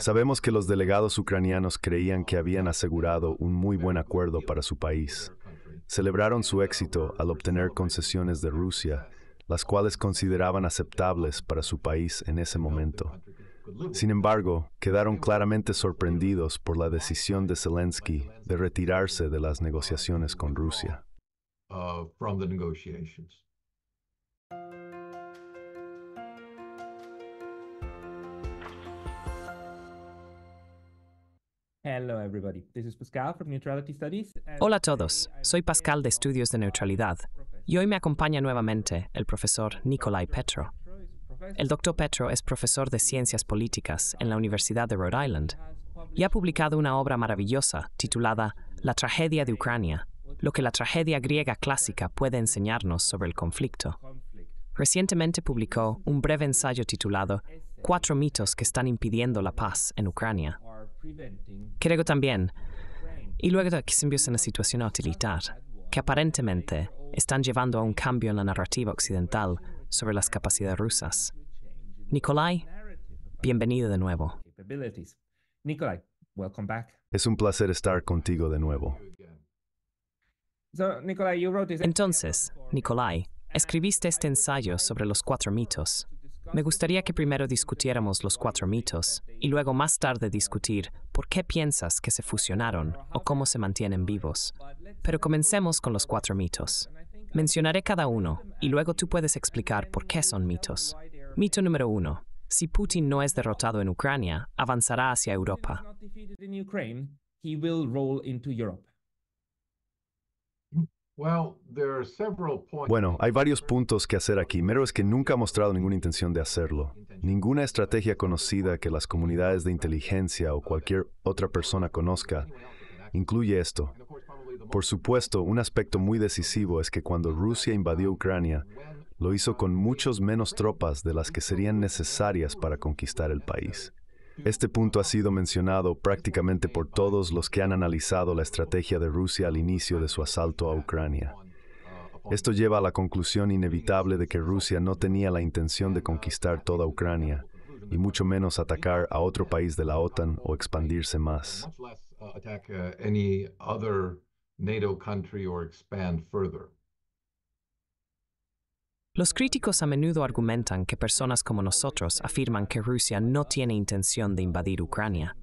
Sabemos que los delegados ucranianos creían que habían asegurado un muy buen acuerdo para su país. Celebraron su éxito al obtener concesiones de Rusia, las cuales consideraban aceptables para su país en ese momento. Sin embargo, quedaron claramente sorprendidos por la decisión de Zelensky de retirarse de las negociaciones con Rusia. Uh, Hola a todos, soy Pascal de Estudios de Neutralidad y hoy me acompaña nuevamente el profesor Nikolai Petro. El doctor Petro es profesor de Ciencias Políticas en la Universidad de Rhode Island y ha publicado una obra maravillosa titulada La tragedia de Ucrania, lo que la tragedia griega clásica puede enseñarnos sobre el conflicto. Recientemente publicó un breve ensayo titulado Cuatro mitos que están impidiendo la paz en Ucrania, Creo también. Y luego de que se en una situación utilitar, que aparentemente están llevando a un cambio en la narrativa occidental sobre las capacidades rusas. Nikolai, bienvenido de nuevo. Nikolai, Es un placer estar contigo de nuevo. Entonces, Nikolai, escribiste este ensayo sobre los cuatro mitos. Me gustaría que primero discutiéramos los cuatro mitos y luego más tarde discutir por qué piensas que se fusionaron o cómo se mantienen vivos. Pero comencemos con los cuatro mitos. Mencionaré cada uno y luego tú puedes explicar por qué son mitos. Mito número uno. Si Putin no es derrotado en Ucrania, avanzará hacia Europa. Bueno, hay varios puntos que hacer aquí. mero es que nunca ha mostrado ninguna intención de hacerlo. Ninguna estrategia conocida que las comunidades de inteligencia o cualquier otra persona conozca incluye esto. Por supuesto, un aspecto muy decisivo es que cuando Rusia invadió Ucrania, lo hizo con muchos menos tropas de las que serían necesarias para conquistar el país. Este punto ha sido mencionado prácticamente por todos los que han analizado la estrategia de Rusia al inicio de su asalto a Ucrania. Esto lleva a la conclusión inevitable de que Rusia no tenía la intención de conquistar toda Ucrania, y mucho menos atacar a otro país de la OTAN o expandirse más. Los críticos a menudo argumentan que personas como nosotros afirman que Rusia no tiene intención de invadir Ucrania.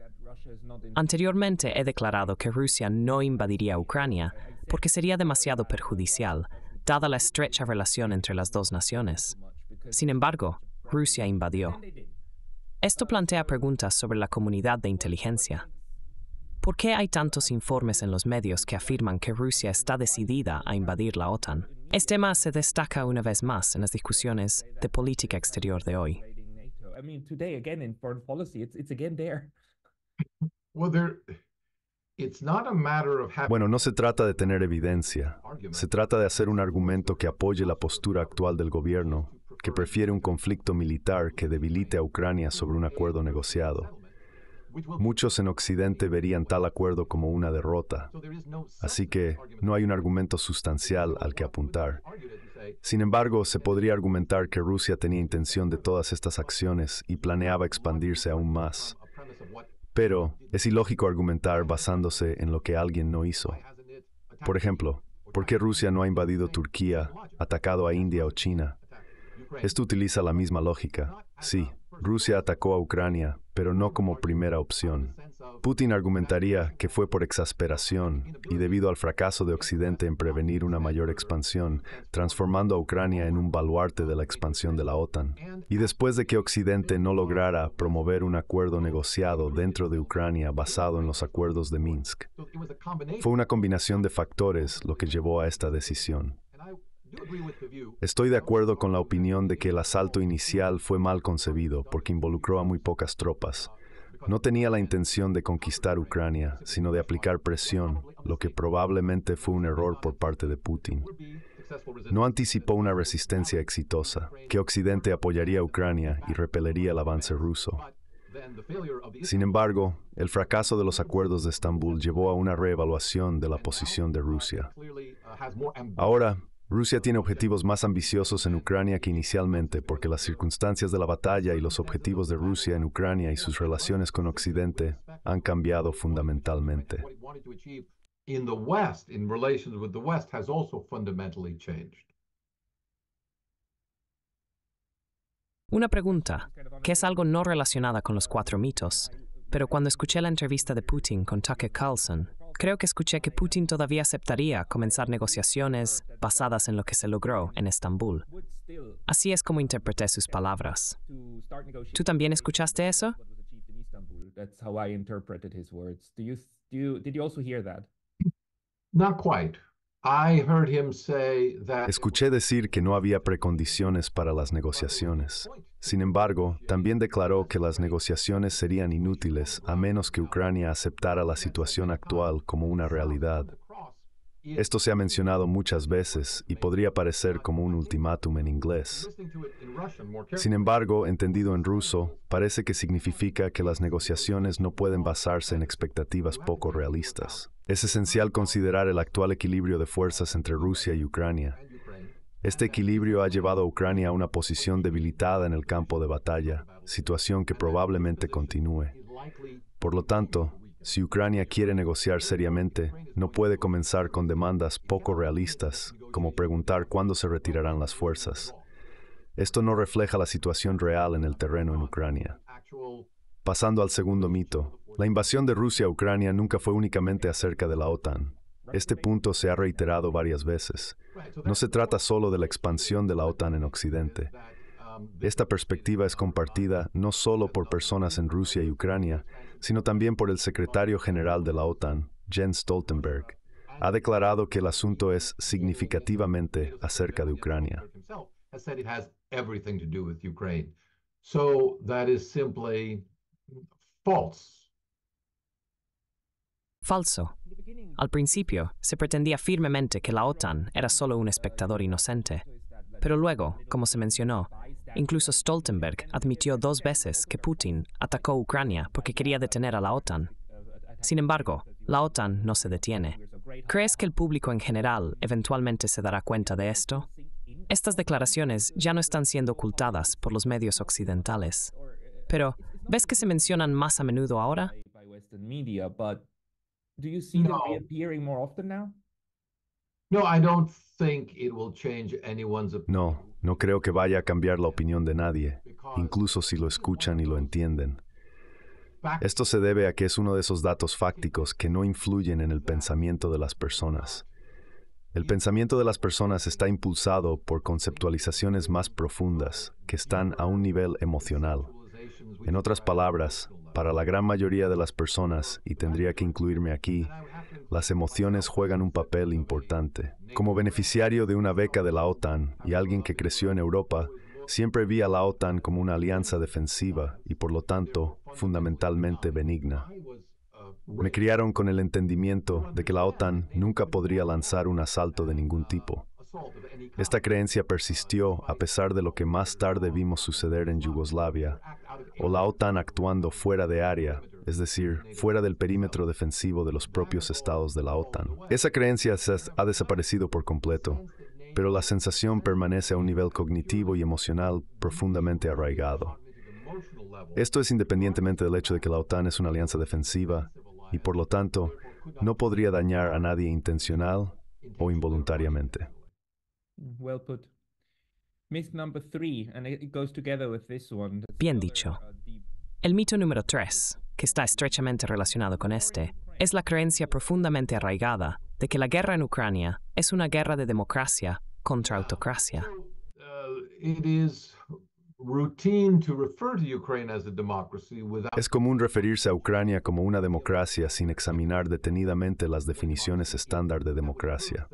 Anteriormente he declarado que Rusia no invadiría Ucrania porque sería demasiado perjudicial, dada la estrecha relación entre las dos naciones. Sin embargo, Rusia invadió. Esto plantea preguntas sobre la comunidad de inteligencia. ¿Por qué hay tantos informes en los medios que afirman que Rusia está decidida a invadir la OTAN? Este tema se destaca una vez más en las discusiones de política exterior de hoy. Bueno, no se trata de tener evidencia, se trata de hacer un argumento que apoye la postura actual del gobierno, que prefiere un conflicto militar que debilite a Ucrania sobre un acuerdo negociado. Muchos en Occidente verían tal acuerdo como una derrota, así que no hay un argumento sustancial al que apuntar. Sin embargo, se podría argumentar que Rusia tenía intención de todas estas acciones y planeaba expandirse aún más. Pero es ilógico argumentar basándose en lo que alguien no hizo. Por ejemplo, ¿por qué Rusia no ha invadido Turquía, atacado a India o China? Esto utiliza la misma lógica. Sí, Rusia atacó a Ucrania, pero no como primera opción. Putin argumentaría que fue por exasperación y debido al fracaso de Occidente en prevenir una mayor expansión, transformando a Ucrania en un baluarte de la expansión de la OTAN. Y después de que Occidente no lograra promover un acuerdo negociado dentro de Ucrania basado en los acuerdos de Minsk, fue una combinación de factores lo que llevó a esta decisión. Estoy de acuerdo con la opinión de que el asalto inicial fue mal concebido porque involucró a muy pocas tropas. No tenía la intención de conquistar Ucrania, sino de aplicar presión, lo que probablemente fue un error por parte de Putin. No anticipó una resistencia exitosa, que Occidente apoyaría a Ucrania y repelería el avance ruso. Sin embargo, el fracaso de los acuerdos de Estambul llevó a una reevaluación de la posición de Rusia. Ahora, Rusia tiene objetivos más ambiciosos en Ucrania que inicialmente, porque las circunstancias de la batalla y los objetivos de Rusia en Ucrania y sus relaciones con Occidente han cambiado fundamentalmente. Una pregunta, que es algo no relacionada con los cuatro mitos, pero cuando escuché la entrevista de Putin con Tucker Carlson, Creo que escuché que Putin todavía aceptaría comenzar negociaciones basadas en lo que se logró en Estambul. Así es como interpreté sus palabras. ¿Tú también escuchaste eso? No quite. Escuché decir que no había precondiciones para las negociaciones. Sin embargo, también declaró que las negociaciones serían inútiles a menos que Ucrania aceptara la situación actual como una realidad. Esto se ha mencionado muchas veces y podría parecer como un ultimátum en inglés. Sin embargo, entendido en ruso, parece que significa que las negociaciones no pueden basarse en expectativas poco realistas. Es esencial considerar el actual equilibrio de fuerzas entre Rusia y Ucrania. Este equilibrio ha llevado a Ucrania a una posición debilitada en el campo de batalla, situación que probablemente continúe. Por lo tanto, si Ucrania quiere negociar seriamente, no puede comenzar con demandas poco realistas, como preguntar cuándo se retirarán las fuerzas. Esto no refleja la situación real en el terreno en Ucrania. Pasando al segundo mito, la invasión de Rusia a Ucrania nunca fue únicamente acerca de la OTAN. Este punto se ha reiterado varias veces. No se trata solo de la expansión de la OTAN en Occidente. Esta perspectiva es compartida no solo por personas en Rusia y Ucrania, sino también por el secretario general de la OTAN, Jens Stoltenberg, ha declarado que el asunto es significativamente acerca de Ucrania. Falso. Al principio, se pretendía firmemente que la OTAN era solo un espectador inocente, pero luego, como se mencionó, Incluso Stoltenberg admitió dos veces que Putin atacó Ucrania porque quería detener a la OTAN. Sin embargo, la OTAN no se detiene. ¿Crees que el público en general eventualmente se dará cuenta de esto? Estas declaraciones ya no están siendo ocultadas por los medios occidentales. Pero, ¿ves que se mencionan más a menudo ahora? No, no, no creo que vaya a cambiar la opinión de nadie, incluso si lo escuchan y lo entienden. Esto se debe a que es uno de esos datos fácticos que no influyen en el pensamiento de las personas. El pensamiento de las personas está impulsado por conceptualizaciones más profundas que están a un nivel emocional. En otras palabras, para la gran mayoría de las personas, y tendría que incluirme aquí, las emociones juegan un papel importante. Como beneficiario de una beca de la OTAN y alguien que creció en Europa, siempre vi a la OTAN como una alianza defensiva y por lo tanto fundamentalmente benigna. Me criaron con el entendimiento de que la OTAN nunca podría lanzar un asalto de ningún tipo. Esta creencia persistió a pesar de lo que más tarde vimos suceder en Yugoslavia, o la OTAN actuando fuera de área, es decir, fuera del perímetro defensivo de los propios estados de la OTAN. Esa creencia ha desaparecido por completo, pero la sensación permanece a un nivel cognitivo y emocional profundamente arraigado. Esto es independientemente del hecho de que la OTAN es una alianza defensiva y por lo tanto no podría dañar a nadie intencional o involuntariamente. Bien dicho. El mito número 3, que está estrechamente relacionado con este, es la creencia profundamente arraigada de que la guerra en Ucrania es una guerra de democracia contra autocracia. Uh, es común referirse a Ucrania como una democracia sin examinar detenidamente las definiciones estándar de democracia.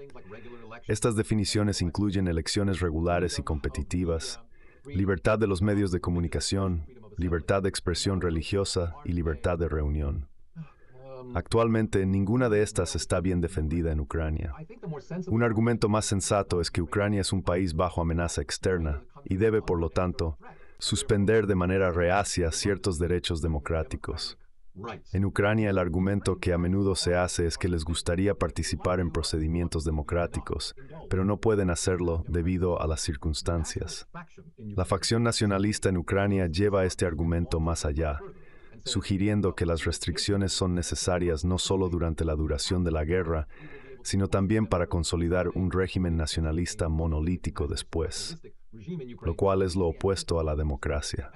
Estas definiciones incluyen elecciones regulares y competitivas, libertad de los medios de comunicación, libertad de expresión religiosa y libertad de reunión. Um, Actualmente ninguna de estas está bien defendida en Ucrania. Un argumento más sensato es que Ucrania es un país bajo amenaza externa y debe, por lo tanto, suspender de manera reacia ciertos derechos democráticos. En Ucrania el argumento que a menudo se hace es que les gustaría participar en procedimientos democráticos, pero no pueden hacerlo debido a las circunstancias. La facción nacionalista en Ucrania lleva este argumento más allá, sugiriendo que las restricciones son necesarias no solo durante la duración de la guerra, sino también para consolidar un régimen nacionalista monolítico después lo cual es lo opuesto a la democracia.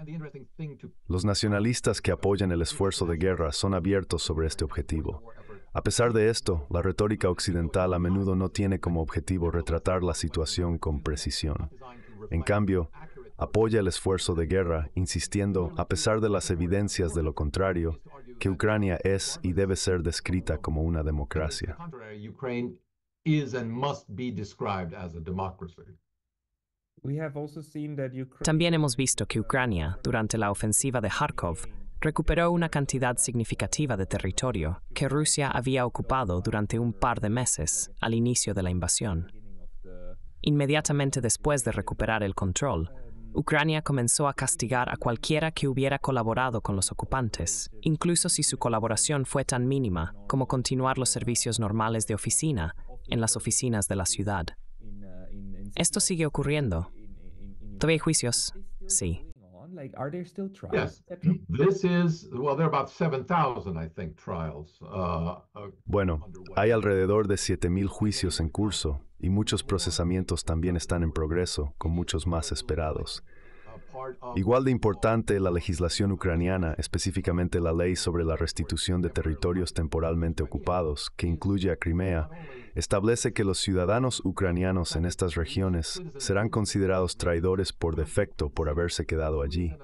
Los nacionalistas que apoyan el esfuerzo de guerra son abiertos sobre este objetivo. A pesar de esto, la retórica occidental a menudo no tiene como objetivo retratar la situación con precisión. En cambio, apoya el esfuerzo de guerra, insistiendo, a pesar de las evidencias de lo contrario, que Ucrania es y debe ser descrita como una democracia. También hemos visto que Ucrania, durante la ofensiva de Kharkov, recuperó una cantidad significativa de territorio que Rusia había ocupado durante un par de meses al inicio de la invasión. Inmediatamente después de recuperar el control, Ucrania comenzó a castigar a cualquiera que hubiera colaborado con los ocupantes, incluso si su colaboración fue tan mínima como continuar los servicios normales de oficina en las oficinas de la ciudad. Esto sigue ocurriendo. Todavía hay juicios, sí. Bueno, hay alrededor de 7.000 juicios en curso y muchos procesamientos también están en progreso, con muchos más esperados. Igual de importante la legislación ucraniana, específicamente la ley sobre la restitución de territorios temporalmente ocupados, que incluye a Crimea, establece que los ciudadanos ucranianos en estas regiones serán considerados traidores por defecto por haberse quedado allí.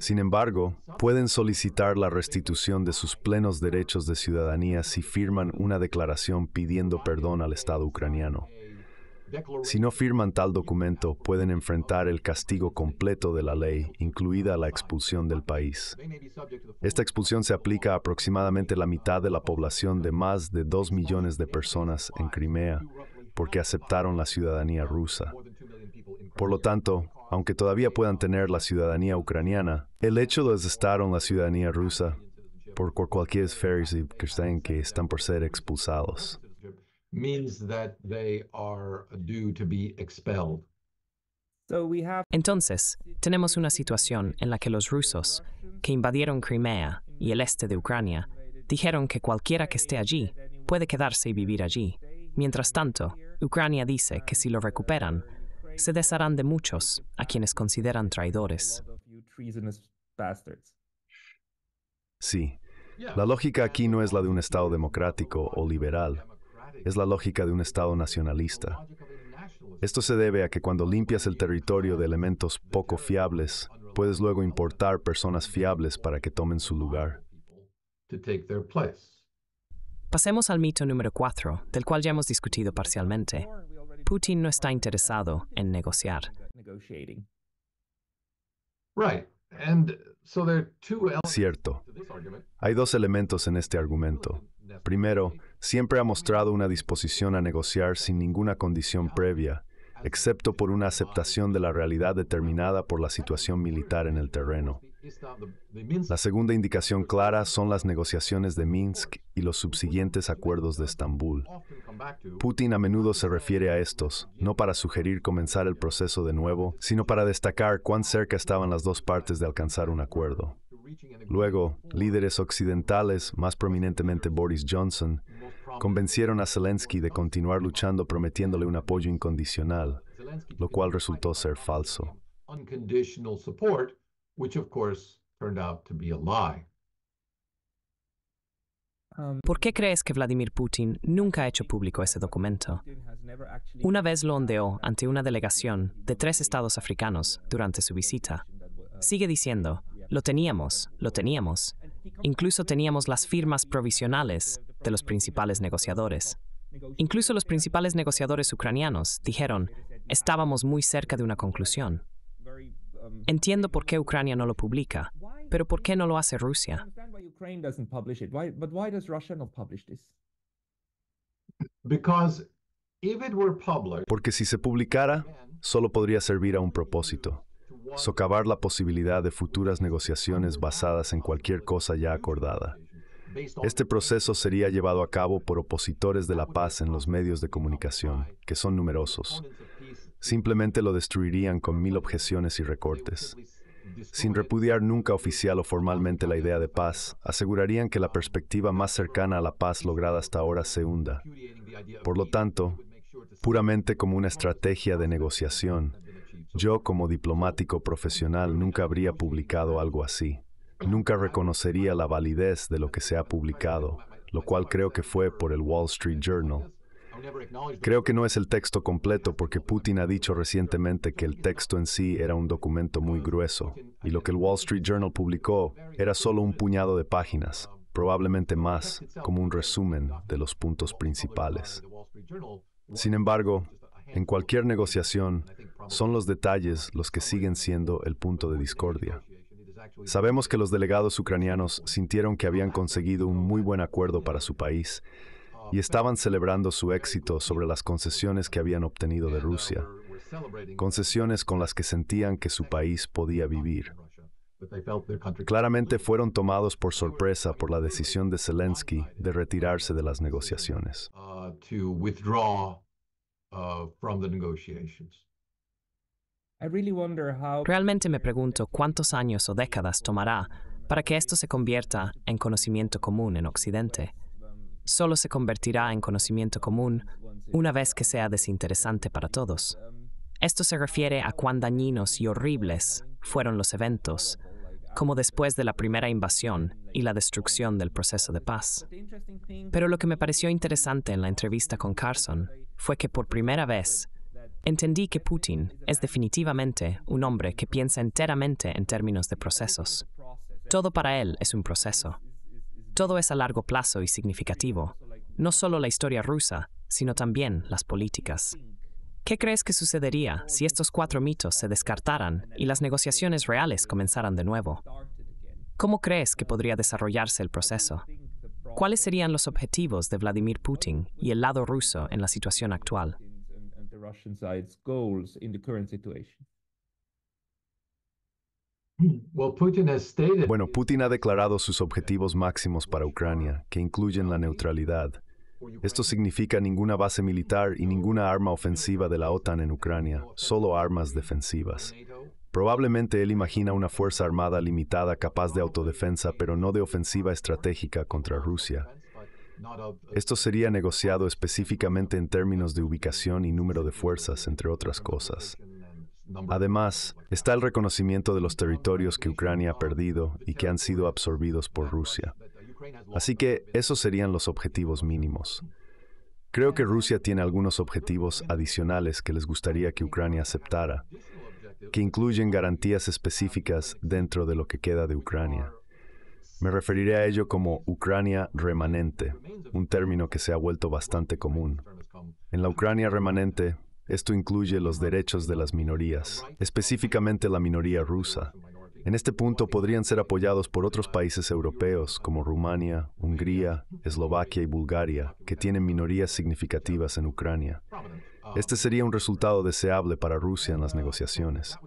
Sin embargo, pueden solicitar la restitución de sus plenos derechos de ciudadanía si firman una declaración pidiendo perdón al Estado ucraniano. Si no firman tal documento, pueden enfrentar el castigo completo de la ley, incluida la expulsión del país. Esta expulsión se aplica a aproximadamente la mitad de la población de más de dos millones de personas en Crimea porque aceptaron la ciudadanía rusa. Por lo tanto, aunque todavía puedan tener la ciudadanía ucraniana, el hecho de estar la ciudadanía rusa por cualquier ferries que están por ser expulsados. Entonces, tenemos una situación en la que los rusos, que invadieron Crimea y el este de Ucrania, dijeron que cualquiera que esté allí puede quedarse y vivir allí. Mientras tanto, Ucrania dice que si lo recuperan, se desharán de muchos a quienes consideran traidores. Sí, la lógica aquí no es la de un Estado democrático o liberal, es la lógica de un Estado nacionalista. Esto se debe a que cuando limpias el territorio de elementos poco fiables, puedes luego importar personas fiables para que tomen su lugar. Pasemos al mito número cuatro, del cual ya hemos discutido parcialmente. Putin no está interesado en negociar. Cierto. Hay dos elementos en este argumento. Primero, siempre ha mostrado una disposición a negociar sin ninguna condición previa, excepto por una aceptación de la realidad determinada por la situación militar en el terreno. La segunda indicación clara son las negociaciones de Minsk y los subsiguientes acuerdos de Estambul. Putin a menudo se refiere a estos, no para sugerir comenzar el proceso de nuevo, sino para destacar cuán cerca estaban las dos partes de alcanzar un acuerdo. Luego, líderes occidentales, más prominentemente Boris Johnson, convencieron a Zelensky de continuar luchando prometiéndole un apoyo incondicional, lo cual resultó ser falso. Um, ¿Por qué crees que Vladimir Putin nunca ha hecho público ese documento? Una vez lo ondeó ante una delegación de tres estados africanos durante su visita. Sigue diciendo, lo teníamos, lo teníamos. Incluso teníamos las firmas provisionales de los principales negociadores. Incluso los principales negociadores ucranianos dijeron, estábamos muy cerca de una conclusión. Entiendo por qué Ucrania no lo publica, pero ¿por qué no lo hace Rusia? Porque si se publicara, solo podría servir a un propósito, socavar la posibilidad de futuras negociaciones basadas en cualquier cosa ya acordada. Este proceso sería llevado a cabo por opositores de la paz en los medios de comunicación, que son numerosos. Simplemente lo destruirían con mil objeciones y recortes. Sin repudiar nunca oficial o formalmente la idea de paz, asegurarían que la perspectiva más cercana a la paz lograda hasta ahora se hunda. Por lo tanto, puramente como una estrategia de negociación, yo como diplomático profesional nunca habría publicado algo así nunca reconocería la validez de lo que se ha publicado, lo cual creo que fue por el Wall Street Journal. Creo que no es el texto completo porque Putin ha dicho recientemente que el texto en sí era un documento muy grueso y lo que el Wall Street Journal publicó era solo un puñado de páginas, probablemente más, como un resumen de los puntos principales. Sin embargo, en cualquier negociación son los detalles los que siguen siendo el punto de discordia. Pues, Sabemos que eh, los delegados ucranianos sintieron que habían conseguido un muy buen acuerdo para su país y oh, estaban celebrando su éxito sobre las concesiones que habían obtenido de Rusia, concesiones con las que sentían que su país podía vivir. Claramente fueron tomados por sorpresa por la decisión de Zelensky de retirarse de las negociaciones. Uh, uh, Realmente me pregunto cuántos años o décadas tomará para que esto se convierta en conocimiento común en Occidente. Solo se convertirá en conocimiento común una vez que sea desinteresante para todos. Esto se refiere a cuán dañinos y horribles fueron los eventos, como después de la primera invasión y la destrucción del proceso de paz. Pero lo que me pareció interesante en la entrevista con Carson fue que por primera vez Entendí que Putin es definitivamente un hombre que piensa enteramente en términos de procesos. Todo para él es un proceso. Todo es a largo plazo y significativo, no solo la historia rusa, sino también las políticas. ¿Qué crees que sucedería si estos cuatro mitos se descartaran y las negociaciones reales comenzaran de nuevo? ¿Cómo crees que podría desarrollarse el proceso? ¿Cuáles serían los objetivos de Vladimir Putin y el lado ruso en la situación actual? Bueno, Putin ha declarado sus objetivos máximos para Ucrania, que incluyen la neutralidad. Esto significa ninguna base militar y ninguna arma ofensiva de la OTAN en Ucrania, solo armas defensivas. Probablemente él imagina una fuerza armada limitada capaz de autodefensa, pero no de ofensiva estratégica contra Rusia. Uh, Esto sería negociado específicamente en términos de ubicación y número de fuerzas, entre otras cosas. Además, está el reconocimiento de los territorios que Ucrania ha perdido y que han sido absorbidos por Rusia. Uh, Así que esos serían los objetivos mínimos. Creo que Rusia tiene algunos objetivos adicionales que les gustaría que Ucrania aceptara, que incluyen garantías específicas dentro de lo que queda de Ucrania. Me referiré a ello como Ucrania remanente, un término que se ha vuelto bastante común. En la Ucrania remanente, esto incluye los derechos de las minorías, específicamente la minoría rusa. En este punto podrían ser apoyados por otros países europeos como Rumania, Hungría, Eslovaquia y Bulgaria, que tienen minorías significativas en Ucrania. Este sería un resultado deseable para Rusia en las negociaciones.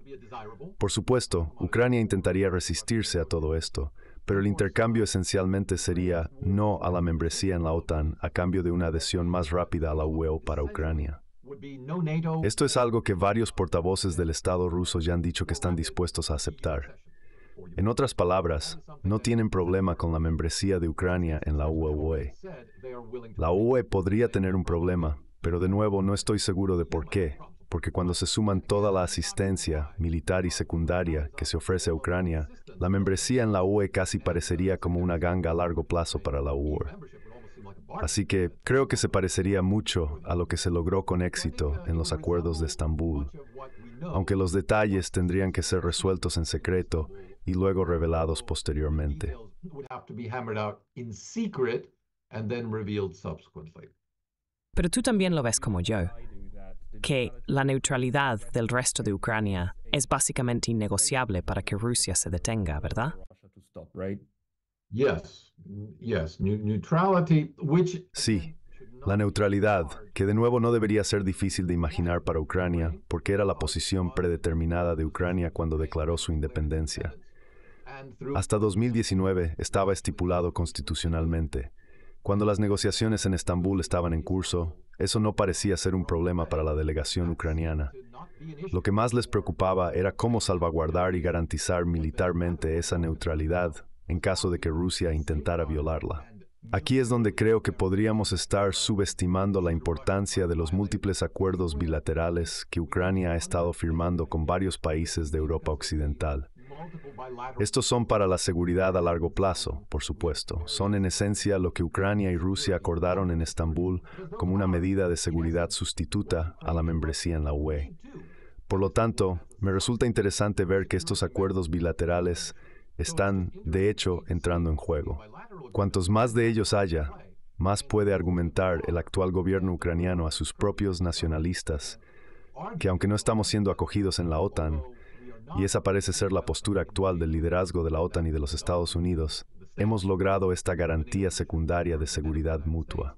Por supuesto, Ucrania intentaría resistirse a todo esto, pero el intercambio esencialmente sería no a la membresía en la OTAN a cambio de una adhesión más rápida a la UE para Ucrania. Esto es algo que varios portavoces del Estado ruso ya han dicho que están dispuestos a aceptar. En otras palabras, no tienen problema con la membresía de Ucrania en la UE. E. La UE e podría tener un problema, pero de nuevo no estoy seguro de por qué, porque cuando se suman toda la asistencia militar y secundaria que se ofrece a Ucrania, la membresía en la UE casi parecería como una ganga a largo plazo para la UE. Así que creo que se parecería mucho a lo que se logró con éxito en los acuerdos de Estambul, aunque los detalles tendrían que ser resueltos en secreto y luego revelados posteriormente. Pero tú también lo ves como yo que la neutralidad del resto de Ucrania es básicamente innegociable para que Rusia se detenga, ¿verdad? Sí, la neutralidad, que de nuevo no debería ser difícil de imaginar para Ucrania, porque era la posición predeterminada de Ucrania cuando declaró su independencia. Hasta 2019 estaba estipulado constitucionalmente. Cuando las negociaciones en Estambul estaban en curso, eso no parecía ser un problema para la delegación ucraniana. Lo que más les preocupaba era cómo salvaguardar y garantizar militarmente esa neutralidad en caso de que Rusia intentara violarla. Aquí es donde creo que podríamos estar subestimando la importancia de los múltiples acuerdos bilaterales que Ucrania ha estado firmando con varios países de Europa Occidental. Estos son para la seguridad a largo plazo, por supuesto. Son en esencia lo que Ucrania y Rusia acordaron en Estambul como una medida de seguridad sustituta a la membresía en la UE. Por lo tanto, me resulta interesante ver que estos acuerdos bilaterales están, de hecho, entrando en juego. Cuantos más de ellos haya, más puede argumentar el actual gobierno ucraniano a sus propios nacionalistas que aunque no estamos siendo acogidos en la OTAN, y esa parece ser la postura actual del liderazgo de la OTAN y de los Estados Unidos, hemos logrado esta garantía secundaria de seguridad mutua.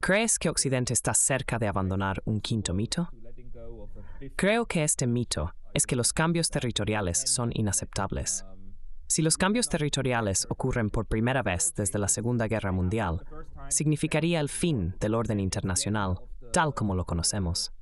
¿Crees que Occidente está cerca de abandonar un quinto mito? Creo que este mito es que los cambios territoriales son inaceptables. Si los cambios territoriales ocurren por primera vez desde la Segunda Guerra Mundial, significaría el fin del orden internacional, tal como lo conocemos.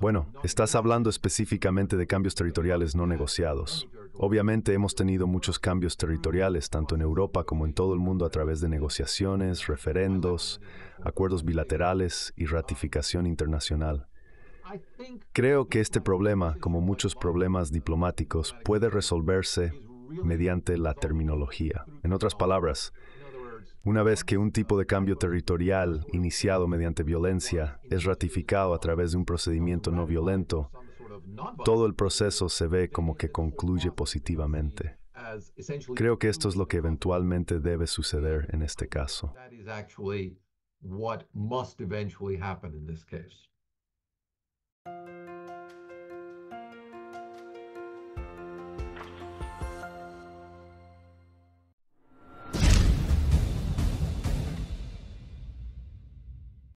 Bueno, estás hablando específicamente de cambios territoriales no negociados. Obviamente hemos tenido muchos cambios territoriales, tanto en Europa como en todo el mundo, a través de negociaciones, referendos, acuerdos bilaterales y ratificación internacional. Creo que este problema, como muchos problemas diplomáticos, puede resolverse mediante la terminología. En otras palabras, una vez que un tipo de cambio territorial, iniciado mediante violencia, es ratificado a través de un procedimiento no violento, todo el proceso se ve como que concluye positivamente. Creo que esto es lo que eventualmente debe suceder en este caso.